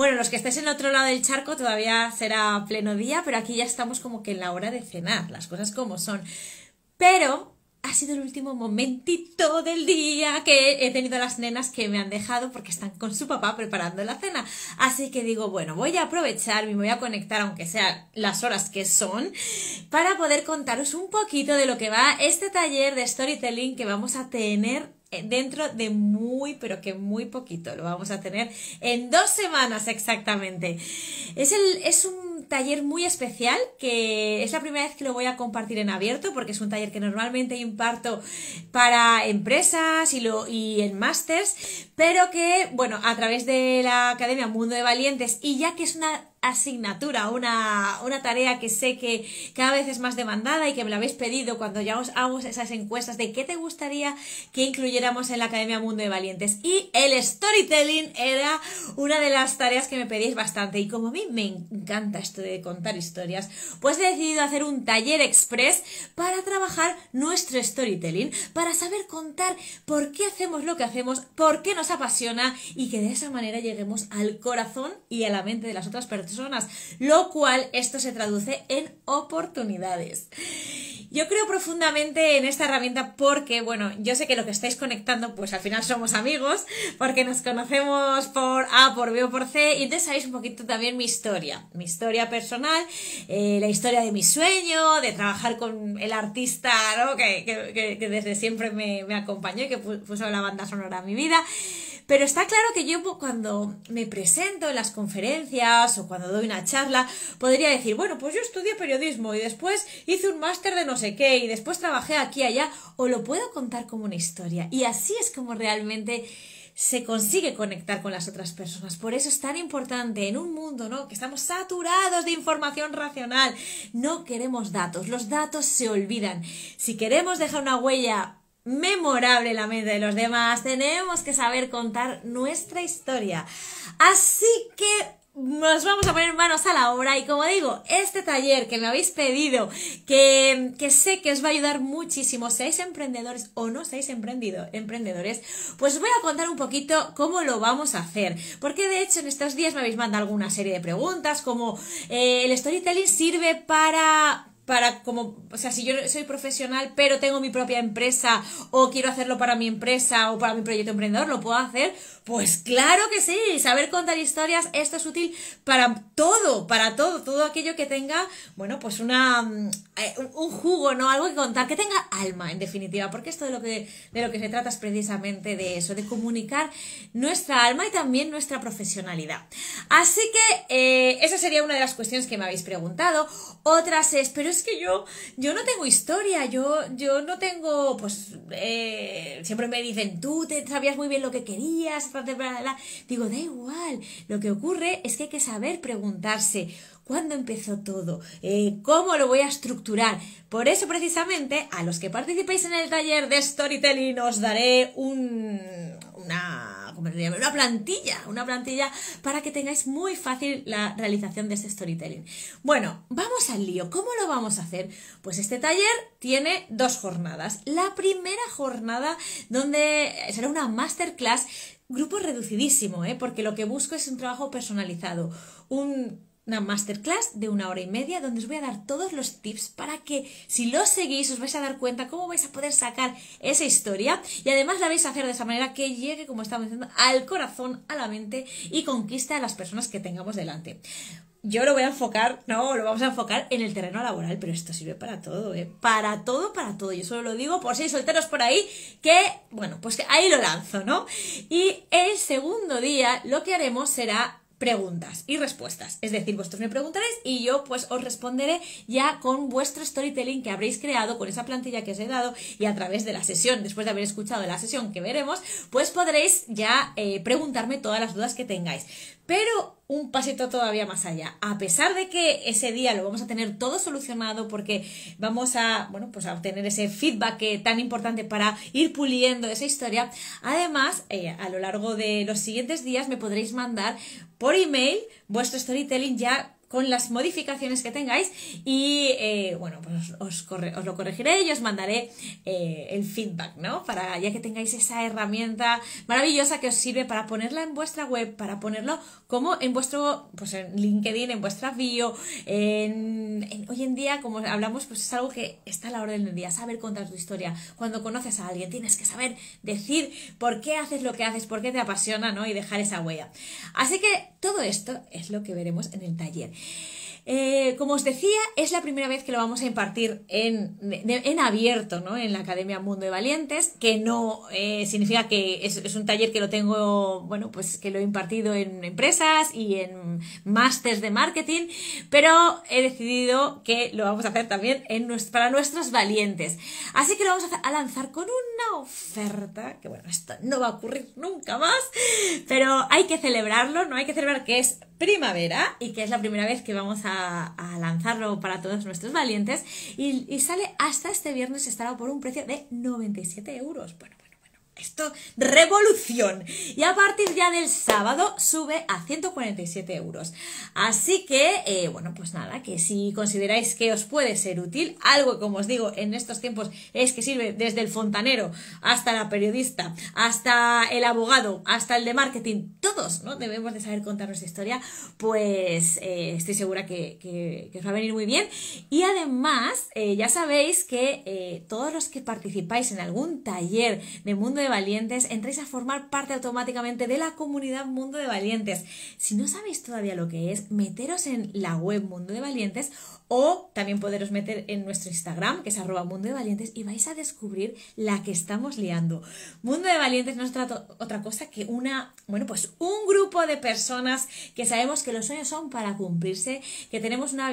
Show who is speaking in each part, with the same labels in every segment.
Speaker 1: Bueno, los que estáis en el otro lado del charco todavía será pleno día, pero aquí ya estamos como que en la hora de cenar, las cosas como son. Pero ha sido el último momentito del día que he tenido las nenas que me han dejado porque están con su papá preparando la cena. Así que digo, bueno, voy a aprovechar, me voy a conectar aunque sean las horas que son, para poder contaros un poquito de lo que va este taller de storytelling que vamos a tener eh, dentro de muy, pero que muy poquito. Lo vamos a tener en dos semanas exactamente. Es, el, es un taller muy especial que es la primera vez que lo voy a compartir en abierto porque es un taller que normalmente imparto para empresas y, lo, y en másters, pero que, bueno, a través de la Academia Mundo de Valientes y ya que es una asignatura, una, tarea que sé que cada vez es más demandada y que me la habéis pedido cuando ya os esas encuestas de qué te gustaría que incluyéramos en la Academia Mundo de Valientes. Y el storytelling era una de las tareas que me pedís bastante y como a mí me encanta esto de contar historias, pues he decidido hacer un taller express para trabajar nuestro storytelling, para saber contar por qué hacemos lo que hacemos, por qué nos apasiona y que de esa manera lleguemos al corazón y a la mente de las otras personas personas, lo cual esto se traduce en oportunidades. Yo creo profundamente en esta herramienta porque, bueno, yo sé que lo que estáis conectando, pues al final somos amigos, porque nos conocemos por A, por B o por C, y entonces sabéis un poquito también mi historia, mi historia personal, eh, la historia de mi sueño, de trabajar con el artista que, desde siempre me, me acompañó y que puso la banda sonora a mi vida. Pero está claro que yo cuando me presento en las conferencias o cuando doy una charla, podría decir, bueno, pues yo estudié periodismo y después hice un máster de no sé qué y después trabajé aquí y allá, o lo puedo contar como una historia. Y así es como realmente se consigue conectar con las otras personas. Por eso es tan importante en un mundo, ¿no? Que estamos saturados de información racional. No queremos datos. Los datos se olvidan. Si queremos dejar una huella memorable la mente de los demás, tenemos que saber contar nuestra historia. Así que nos vamos a poner manos a la obra y como digo, este taller que me habéis pedido, que, que, sé que os va a ayudar muchísimo, seáis emprendedores o no seáis emprendido, emprendedores, pues os voy a contar un poquito cómo lo vamos a hacer. Porque de hecho en estos días me habéis mandado alguna serie de preguntas como eh, el storytelling sirve para para como, o sea, si yo soy profesional pero tengo mi propia empresa o quiero hacerlo para mi empresa o para mi proyecto emprendedor, ¿lo puedo hacer? Pues claro que sí, saber contar historias, esto es útil para todo, para todo, todo aquello que tenga, bueno, pues una, mm, eh, un jugo, ¿no? Algo que contar, que tenga alma, en definitiva, porque esto de lo que, de lo que se trata es precisamente de eso, de comunicar nuestra alma y también nuestra profesionalidad. Así que eh, esa sería una de las cuestiones que me habéis preguntado. Otras es, pero es es que yo, yo no tengo historia, yo, yo no tengo, pues, eh, siempre me dicen, tú te sabías muy bien lo que querías, bla, bla, bla. digo, da igual, lo que ocurre es que hay que saber preguntarse, ¿Cuándo empezó todo? Eh, ¿Cómo lo voy a estructurar? Por eso precisamente a los que participéis en el taller de storytelling os daré una, ¿cómo una plantilla, una plantilla para que tengáis muy fácil la realización de ese storytelling. Bueno, vamos al lío. ¿Cómo lo vamos a hacer? Pues este taller tiene dos jornadas. La primera jornada donde será una masterclass grupo reducidísimo, ¿eh? porque lo que busco es un trabajo personalizado, un una masterclass de una hora y media donde os voy a dar todos los tips para que si lo seguís os vais a dar cuenta cómo vais a poder sacar esa historia y además la vais a hacer de esa manera que llegue, como estamos diciendo, al corazón, a la mente y conquista a las personas que tengamos delante. Yo lo voy a enfocar, no, lo vamos a enfocar en el terreno laboral, pero esto sirve para todo, ¿eh? Para todo, para todo. Yo solo lo digo por si hay solteros por ahí, que, bueno, pues ahí lo lanzo, ¿no? Y el segundo día lo que haremos será preguntas y respuestas. Es decir, vosotros me preguntaréis y yo pues os responderé ya con vuestro storytelling que habréis creado, con esa plantilla que os he dado y a través de la sesión, después de haber escuchado la sesión que veremos, pues podréis ya eh, preguntarme todas las dudas que tengáis pero un pasito todavía más allá. A pesar de que ese día lo vamos a tener todo solucionado porque vamos a, bueno, pues a obtener ese feedback que eh, tan importante para ir puliendo esa historia. Además, eh, a lo largo de los siguientes días me podréis mandar por email vuestro storytelling ya con las modificaciones que tengáis y eh, bueno, pues os, lo corregiré y os mandaré eh, el feedback, ¿no? Para ya que tengáis esa herramienta maravillosa que os sirve para ponerla en vuestra web, para ponerlo como en vuestro, pues en LinkedIn, en vuestra bio, en, hoy en día, como hablamos, pues es algo que está a la orden del día, saber contar tu historia. Cuando conoces a alguien tienes que saber decir por qué haces lo que haces, por qué te apasiona, ¿no? Y dejar esa huella. Así que todo esto es lo que veremos en el taller. Eh, como os decía, es la primera vez que lo vamos a impartir en, abierto, En la Academia Mundo de Valientes, que no eh, significa que es, un taller que lo tengo, bueno, pues que lo he impartido en empresas y en másters de marketing, pero he decidido que lo vamos a hacer también en para nuestros valientes. Así que lo vamos a, lanzar con una oferta, que bueno, esto no va a ocurrir nunca más, pero hay que celebrarlo, ¿no? Hay que celebrar que es primavera. Y que es la primera vez que vamos a, lanzarlo para todos nuestros valientes. Y, y, sale hasta este viernes, estará por un precio de 97 euros. Bueno, esto, revolución. Y a partir ya del sábado sube a 147 euros. Así que, eh, bueno, pues nada, que si consideráis que os puede ser útil, algo como os digo, en estos tiempos es que sirve desde el fontanero hasta la periodista, hasta el abogado, hasta el de marketing, todos, ¿no? Debemos de saber contar nuestra historia, pues eh, estoy segura que, os va a venir muy bien. Y además, eh, ya sabéis que todos los que participáis en algún taller de mundo de Valientes, entréis a formar parte automáticamente de la comunidad Mundo de Valientes. Si no sabéis todavía lo que es, meteros en la web Mundo de Valientes o también poderos meter en nuestro Instagram, que es arroba Mundo de Valientes, y vais a descubrir la que estamos liando. Mundo de Valientes no es otra cosa que una, bueno, pues un grupo de personas que sabemos que los sueños son para cumplirse, que tenemos una,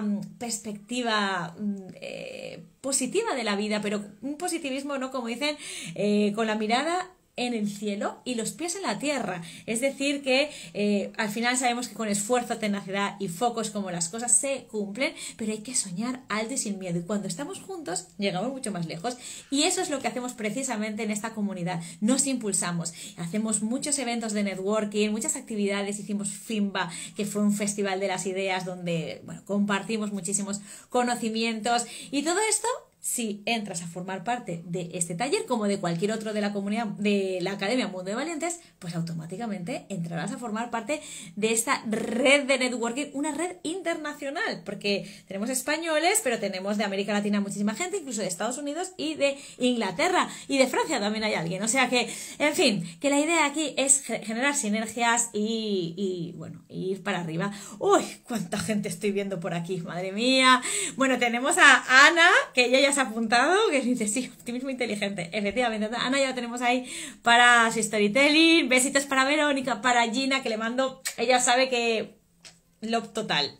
Speaker 1: mm, perspectiva mm, eh, positiva de la vida, pero un positivismo no como dicen eh, con la mirada en el cielo y los pies en la tierra. Es decir, que eh, al final sabemos que con esfuerzo, tenacidad y focos como las cosas se cumplen, pero hay que soñar alto y sin miedo. Y cuando estamos juntos, llegamos mucho más lejos. Y eso es lo que hacemos precisamente en esta comunidad. Nos impulsamos. Hacemos muchos eventos de networking, muchas actividades. Hicimos FIMBA, que fue un festival de las ideas donde bueno, compartimos muchísimos conocimientos. Y todo esto si entras a formar parte de este taller, como de cualquier otro de la comunidad de la Academia Mundo de Valientes, pues automáticamente entrarás a formar parte de esta red de networking, una red internacional, porque tenemos españoles, pero tenemos de América Latina muchísima gente, incluso de Estados Unidos y de Inglaterra y de Francia también hay alguien. O sea que, en fin, que la idea aquí es generar sinergias y, y bueno, ir para arriba. Uy, cuánta gente estoy viendo por aquí, madre mía. Bueno, tenemos a Ana, que ella ya apuntado, que dices, sí, optimismo inteligente. Efectivamente, Ana ya lo tenemos ahí para su storytelling. Besitos para Verónica, para Gina, que le mando. Ella sabe que lo total.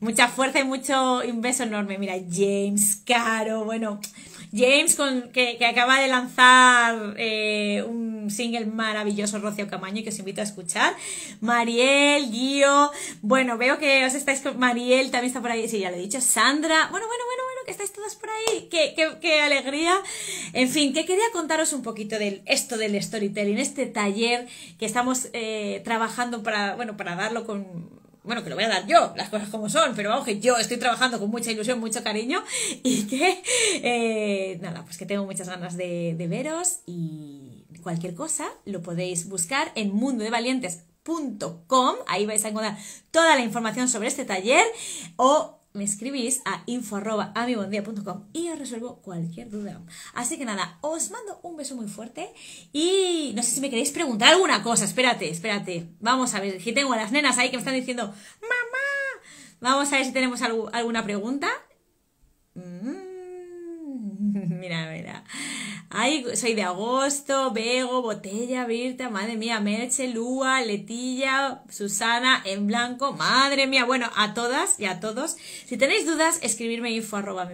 Speaker 1: Mucha fuerza y mucho un beso enorme. Mira, James Caro, bueno. James, con, que, acaba de lanzar eh, un single maravilloso, Rocio Camaño, que os invito a escuchar. Mariel, Guío, bueno, veo que os estáis con Mariel, también está por ahí, sí, ya lo he dicho. Sandra, bueno, bueno, bueno estáis todas por ahí, qué, alegría. En fin, que quería contaros un poquito de esto del storytelling, este taller que estamos eh, trabajando para, bueno, para darlo con bueno, que lo voy a dar yo, las cosas como son, pero vamos, que yo estoy trabajando con mucha ilusión, mucho cariño y que, eh, nada, pues que tengo muchas ganas de, veros y cualquier cosa lo podéis buscar en mundodevalientes.com ahí vais a encontrar toda la información sobre este taller o me escribís a info.amibondía.com y os resuelvo cualquier duda. Así que nada, os mando un beso muy fuerte y no sé si me queréis preguntar alguna cosa. Espérate, espérate. Vamos a ver, si tengo a las nenas ahí que me están diciendo, mamá. Vamos a ver si tenemos alguna pregunta. Mm, mira, mira. Ay, soy de agosto, Bego, Botella, Virta, madre mía, Merche, Lua, Letilla, Susana, en blanco, madre mía. Bueno, a todas y a todos. Si tenéis dudas, escribirme info arroba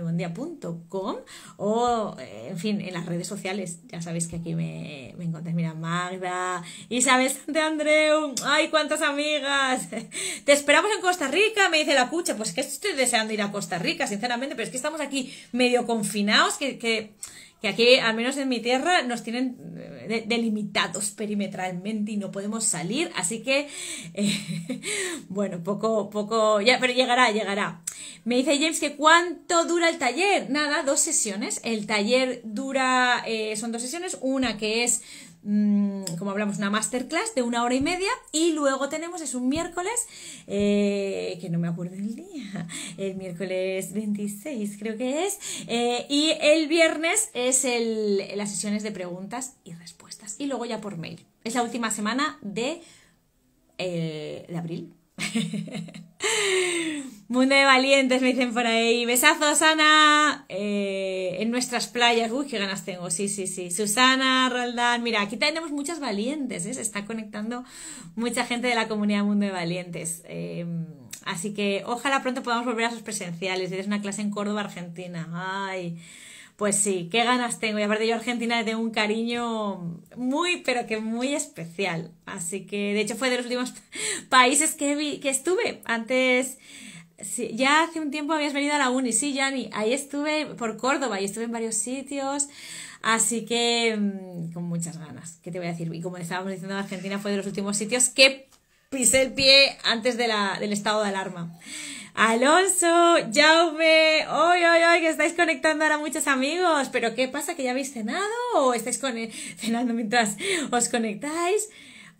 Speaker 1: o, eh, en fin, en las redes sociales. Ya sabéis que aquí me, me Mira, Magda, Isabel andreu ay, cuántas amigas. Te esperamos en Costa Rica, me dice la cucha. Pues que estoy deseando ir a Costa Rica, sinceramente, pero es que estamos aquí medio confinados que, que que aquí, al menos en mi tierra, nos tienen eh, delimitados perimetralmente y no podemos salir, así que, eh, bueno, poco, poco, ya, pero llegará, llegará. Me dice James que cuánto dura el taller. Nada, dos sesiones. El taller dura, eh, son dos sesiones, una que es Mm, como hablamos, una masterclass de una hora y media y luego tenemos, es un miércoles, eh, que no me acuerdo el día, el miércoles 26 creo que es, eh, y el viernes es las sesiones de preguntas y respuestas y luego ya por mail. Es la última semana de, eh, de abril. Mundo de valientes, me dicen por ahí. Besazos, Ana. Eh, en nuestras playas. Uy, qué ganas tengo. Sí, sí, sí. Susana, Roldán. Mira, aquí tenemos muchas valientes. ¿eh? Se está conectando mucha gente de la comunidad Mundo de Valientes. Eh, así que ojalá pronto podamos volver a sus presenciales. Eres una clase en Córdoba, Argentina. Ay. Pues sí, qué ganas tengo. Y aparte yo Argentina le tengo un cariño muy, pero que muy especial. Así que, de hecho, fue de los últimos países que, vi, que estuve. Antes, ya hace un tiempo habías venido a la uni, sí, Yanni. Ahí estuve por Córdoba y estuve en varios sitios. Así que, mm, con muchas ganas. ¿Qué te voy a decir? Y como estábamos diciendo, Argentina fue de los últimos sitios que pisé el pie antes de la, del estado de alarma. Alonso, Jaume, hoy, hoy, hoy, que estáis conectando ahora muchos amigos, pero ¿qué pasa? ¿Que ya habéis cenado o estáis cenando mientras os conectáis?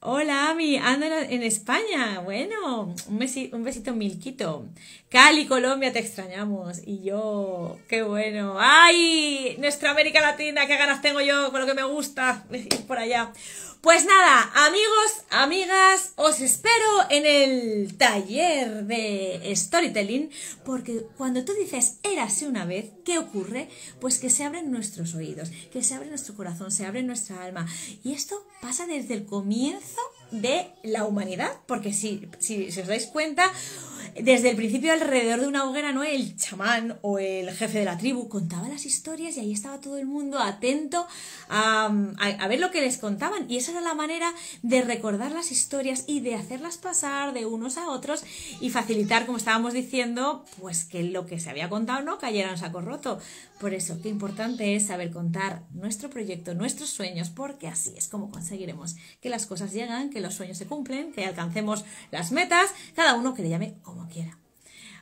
Speaker 1: Hola, Ami, ando en España. Bueno, un besito, un besito milquito. Cali, Colombia, te extrañamos. Y yo, qué bueno. ¡Ay! Nuestra América Latina, qué ganas tengo yo con lo que me gusta ir por allá. Pues nada, amigos, amigas, os espero en el taller de storytelling, porque cuando tú dices érase una vez, ¿qué ocurre? Pues que se abren nuestros oídos, que se abre nuestro corazón, se abre nuestra alma. Y esto pasa desde el comienzo de la humanidad, porque si, si, si os dais cuenta, desde el principio alrededor de una hoguera, ¿no? El chamán o el jefe de la tribu contaba las historias y ahí estaba todo el mundo atento a, ver lo que les contaban. Y esa era la manera de recordar las historias y de hacerlas pasar de unos a otros y facilitar, como estábamos diciendo, pues que lo que se había contado no cayera en saco roto. Por eso, qué importante es saber contar nuestro proyecto, nuestros sueños, porque así es como conseguiremos que las cosas llegan, que los sueños se cumplen, que alcancemos las metas, cada uno que le llame como quiera.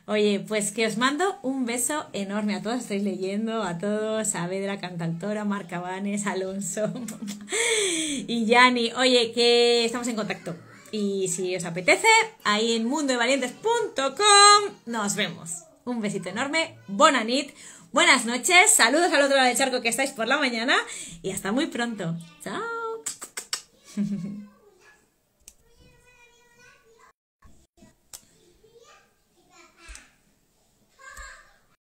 Speaker 1: Oye, pues que os mando un beso enorme a todos, estáis leyendo, a todos, a Vedra, cantautora, Marcabanes, Alonso y Yani. Oye, que estamos en contacto. Y si os apetece, ahí en mundodevalientes.com nos vemos. Un besito enorme, Bonanit, buenas noches, saludos al otro lado del charco que estáis por la mañana y hasta muy pronto. Chao.